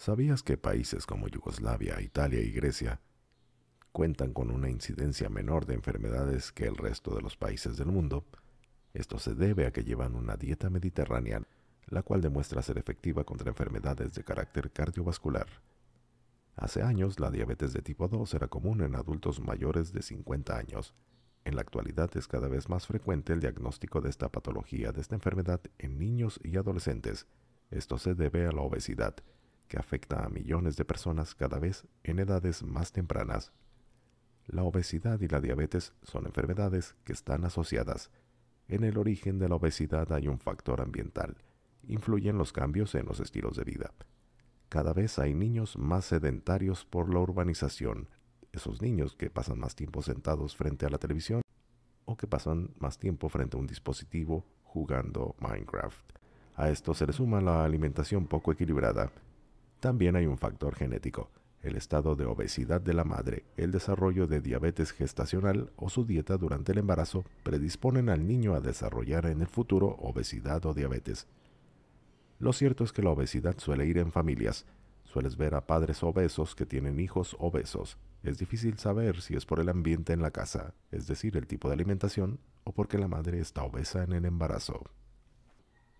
¿Sabías que países como Yugoslavia, Italia y Grecia cuentan con una incidencia menor de enfermedades que el resto de los países del mundo? Esto se debe a que llevan una dieta mediterránea, la cual demuestra ser efectiva contra enfermedades de carácter cardiovascular. Hace años la diabetes de tipo 2 era común en adultos mayores de 50 años. En la actualidad es cada vez más frecuente el diagnóstico de esta patología, de esta enfermedad en niños y adolescentes. Esto se debe a la obesidad, que afecta a millones de personas cada vez en edades más tempranas. La obesidad y la diabetes son enfermedades que están asociadas. En el origen de la obesidad hay un factor ambiental. Influyen los cambios en los estilos de vida. Cada vez hay niños más sedentarios por la urbanización. Esos niños que pasan más tiempo sentados frente a la televisión o que pasan más tiempo frente a un dispositivo jugando Minecraft. A esto se le suma la alimentación poco equilibrada también hay un factor genético, el estado de obesidad de la madre, el desarrollo de diabetes gestacional o su dieta durante el embarazo predisponen al niño a desarrollar en el futuro obesidad o diabetes. Lo cierto es que la obesidad suele ir en familias. Sueles ver a padres obesos que tienen hijos obesos. Es difícil saber si es por el ambiente en la casa, es decir, el tipo de alimentación, o porque la madre está obesa en el embarazo.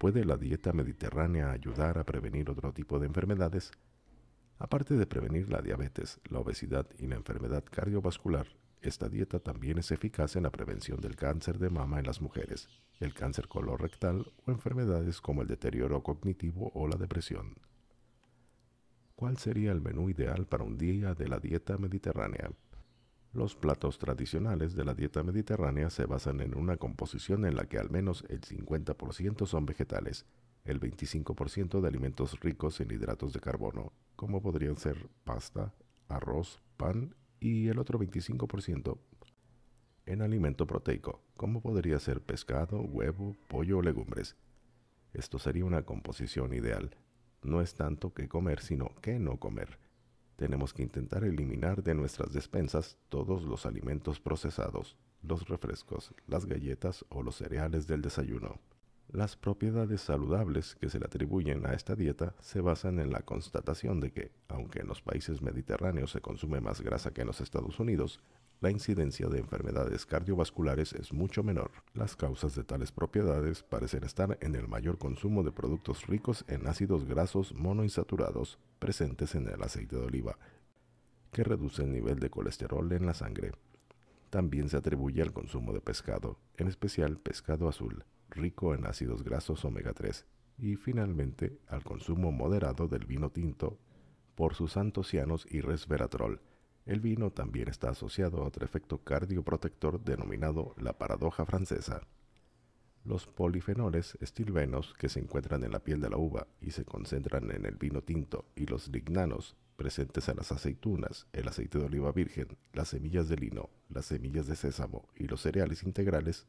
¿Puede la dieta mediterránea ayudar a prevenir otro tipo de enfermedades? Aparte de prevenir la diabetes, la obesidad y la enfermedad cardiovascular, esta dieta también es eficaz en la prevención del cáncer de mama en las mujeres, el cáncer colorectal o enfermedades como el deterioro cognitivo o la depresión. ¿Cuál sería el menú ideal para un día de la dieta mediterránea? Los platos tradicionales de la dieta mediterránea se basan en una composición en la que al menos el 50% son vegetales, el 25% de alimentos ricos en hidratos de carbono, como podrían ser pasta, arroz, pan y el otro 25% en alimento proteico, como podría ser pescado, huevo, pollo o legumbres. Esto sería una composición ideal. No es tanto qué comer, sino qué no comer tenemos que intentar eliminar de nuestras despensas todos los alimentos procesados, los refrescos, las galletas o los cereales del desayuno. Las propiedades saludables que se le atribuyen a esta dieta se basan en la constatación de que, aunque en los países mediterráneos se consume más grasa que en los Estados Unidos, la incidencia de enfermedades cardiovasculares es mucho menor. Las causas de tales propiedades parecen estar en el mayor consumo de productos ricos en ácidos grasos monoinsaturados presentes en el aceite de oliva, que reduce el nivel de colesterol en la sangre. También se atribuye al consumo de pescado, en especial pescado azul, rico en ácidos grasos omega 3, y finalmente al consumo moderado del vino tinto por sus antocianos y resveratrol, el vino también está asociado a otro efecto cardioprotector denominado la paradoja francesa. Los polifenoles estilbenos que se encuentran en la piel de la uva y se concentran en el vino tinto y los lignanos presentes en las aceitunas, el aceite de oliva virgen, las semillas de lino, las semillas de sésamo y los cereales integrales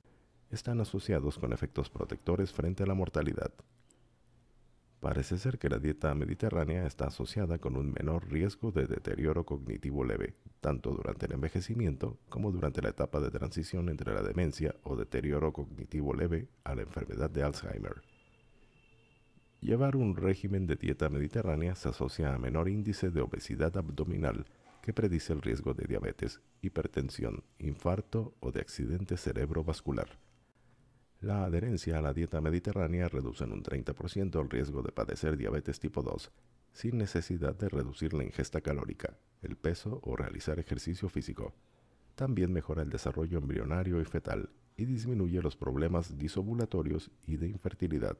están asociados con efectos protectores frente a la mortalidad, Parece ser que la dieta mediterránea está asociada con un menor riesgo de deterioro cognitivo leve, tanto durante el envejecimiento como durante la etapa de transición entre la demencia o deterioro cognitivo leve a la enfermedad de Alzheimer. Llevar un régimen de dieta mediterránea se asocia a menor índice de obesidad abdominal que predice el riesgo de diabetes, hipertensión, infarto o de accidente cerebrovascular. La adherencia a la dieta mediterránea reduce en un 30% el riesgo de padecer diabetes tipo 2 sin necesidad de reducir la ingesta calórica, el peso o realizar ejercicio físico. También mejora el desarrollo embrionario y fetal y disminuye los problemas disovulatorios y de infertilidad.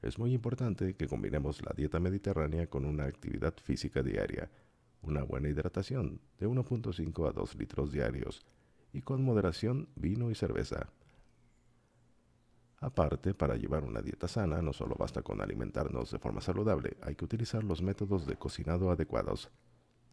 Es muy importante que combinemos la dieta mediterránea con una actividad física diaria, una buena hidratación de 1.5 a 2 litros diarios y con moderación vino y cerveza. Aparte, para llevar una dieta sana no solo basta con alimentarnos de forma saludable, hay que utilizar los métodos de cocinado adecuados.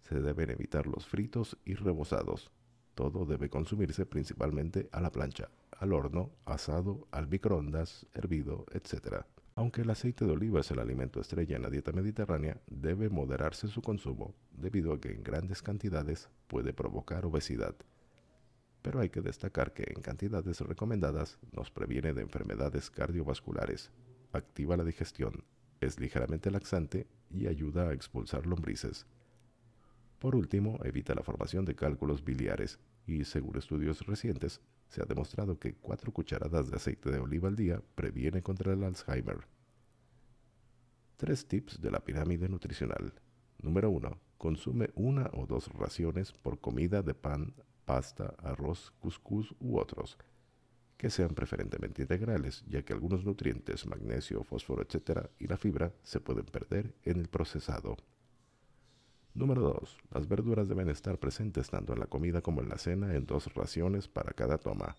Se deben evitar los fritos y rebozados. Todo debe consumirse principalmente a la plancha, al horno, asado, al microondas, hervido, etc. Aunque el aceite de oliva es el alimento estrella en la dieta mediterránea, debe moderarse su consumo, debido a que en grandes cantidades puede provocar obesidad pero hay que destacar que en cantidades recomendadas nos previene de enfermedades cardiovasculares, activa la digestión, es ligeramente laxante y ayuda a expulsar lombrices. Por último, evita la formación de cálculos biliares y, según estudios recientes, se ha demostrado que 4 cucharadas de aceite de oliva al día previene contra el Alzheimer. Tres tips de la pirámide nutricional. Número 1. Consume una o dos raciones por comida de pan pasta, arroz, cuscús u otros, que sean preferentemente integrales, ya que algunos nutrientes, magnesio, fósforo, etc., y la fibra se pueden perder en el procesado. Número 2. Las verduras deben estar presentes tanto en la comida como en la cena en dos raciones para cada toma.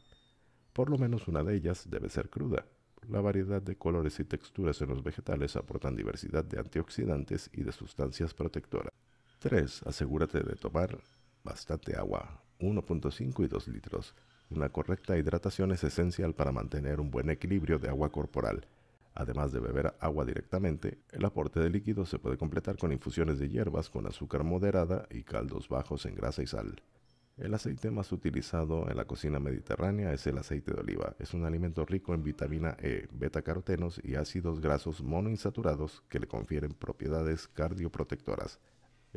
Por lo menos una de ellas debe ser cruda. La variedad de colores y texturas en los vegetales aportan diversidad de antioxidantes y de sustancias protectoras. 3. Asegúrate de tomar bastante agua. 1.5 y 2 litros. Una correcta hidratación es esencial para mantener un buen equilibrio de agua corporal. Además de beber agua directamente, el aporte de líquidos se puede completar con infusiones de hierbas con azúcar moderada y caldos bajos en grasa y sal. El aceite más utilizado en la cocina mediterránea es el aceite de oliva. Es un alimento rico en vitamina E, beta-carotenos y ácidos grasos monoinsaturados que le confieren propiedades cardioprotectoras.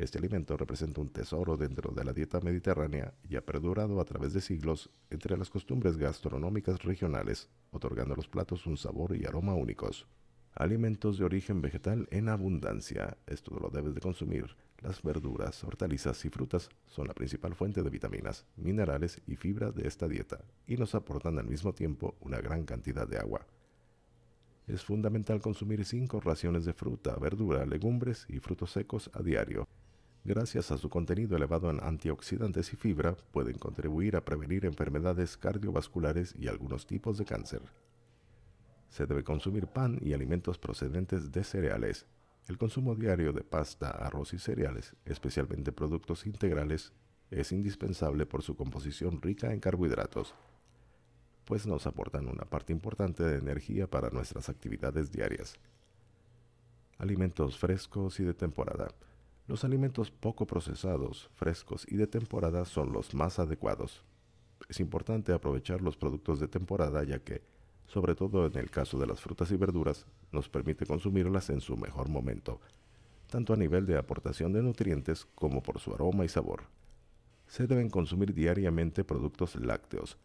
Este alimento representa un tesoro dentro de la dieta mediterránea y ha perdurado a través de siglos entre las costumbres gastronómicas regionales, otorgando a los platos un sabor y aroma únicos. Alimentos de origen vegetal en abundancia, esto lo debes de consumir. Las verduras, hortalizas y frutas son la principal fuente de vitaminas, minerales y fibra de esta dieta y nos aportan al mismo tiempo una gran cantidad de agua. Es fundamental consumir 5 raciones de fruta, verdura, legumbres y frutos secos a diario gracias a su contenido elevado en antioxidantes y fibra, pueden contribuir a prevenir enfermedades cardiovasculares y algunos tipos de cáncer. Se debe consumir pan y alimentos procedentes de cereales. El consumo diario de pasta, arroz y cereales, especialmente productos integrales, es indispensable por su composición rica en carbohidratos, pues nos aportan una parte importante de energía para nuestras actividades diarias. Alimentos frescos y de temporada. Los alimentos poco procesados, frescos y de temporada son los más adecuados. Es importante aprovechar los productos de temporada ya que, sobre todo en el caso de las frutas y verduras, nos permite consumirlas en su mejor momento, tanto a nivel de aportación de nutrientes como por su aroma y sabor. Se deben consumir diariamente productos lácteos.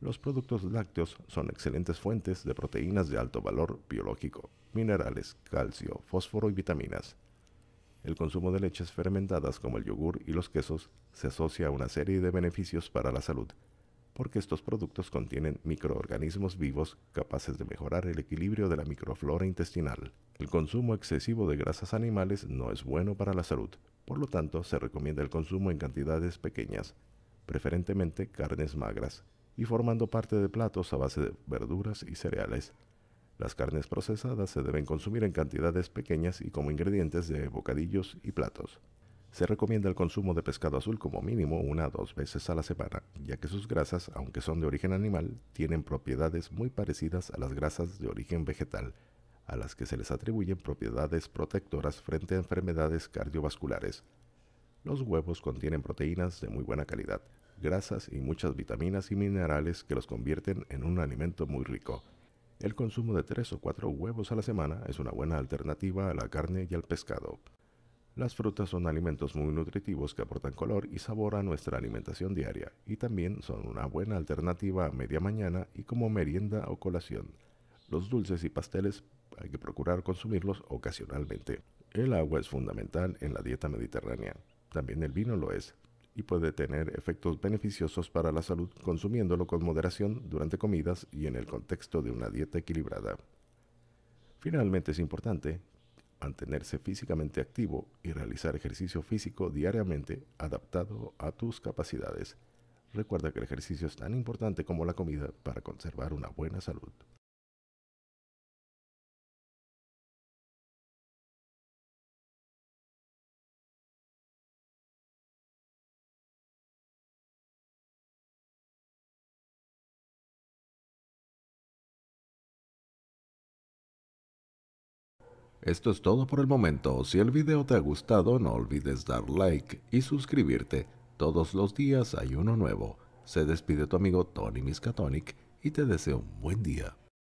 Los productos lácteos son excelentes fuentes de proteínas de alto valor biológico, minerales, calcio, fósforo y vitaminas el consumo de leches fermentadas como el yogur y los quesos se asocia a una serie de beneficios para la salud, porque estos productos contienen microorganismos vivos capaces de mejorar el equilibrio de la microflora intestinal. El consumo excesivo de grasas animales no es bueno para la salud, por lo tanto se recomienda el consumo en cantidades pequeñas, preferentemente carnes magras, y formando parte de platos a base de verduras y cereales, las carnes procesadas se deben consumir en cantidades pequeñas y como ingredientes de bocadillos y platos. Se recomienda el consumo de pescado azul como mínimo una o dos veces a la semana, ya que sus grasas, aunque son de origen animal, tienen propiedades muy parecidas a las grasas de origen vegetal, a las que se les atribuyen propiedades protectoras frente a enfermedades cardiovasculares. Los huevos contienen proteínas de muy buena calidad, grasas y muchas vitaminas y minerales que los convierten en un alimento muy rico. El consumo de tres o cuatro huevos a la semana es una buena alternativa a la carne y al pescado. Las frutas son alimentos muy nutritivos que aportan color y sabor a nuestra alimentación diaria y también son una buena alternativa a media mañana y como merienda o colación. Los dulces y pasteles hay que procurar consumirlos ocasionalmente. El agua es fundamental en la dieta mediterránea. También el vino lo es, y puede tener efectos beneficiosos para la salud consumiéndolo con moderación durante comidas y en el contexto de una dieta equilibrada. Finalmente es importante mantenerse físicamente activo y realizar ejercicio físico diariamente adaptado a tus capacidades. Recuerda que el ejercicio es tan importante como la comida para conservar una buena salud. Esto es todo por el momento. Si el video te ha gustado, no olvides dar like y suscribirte. Todos los días hay uno nuevo. Se despide tu amigo Tony Miskatonic y te deseo un buen día.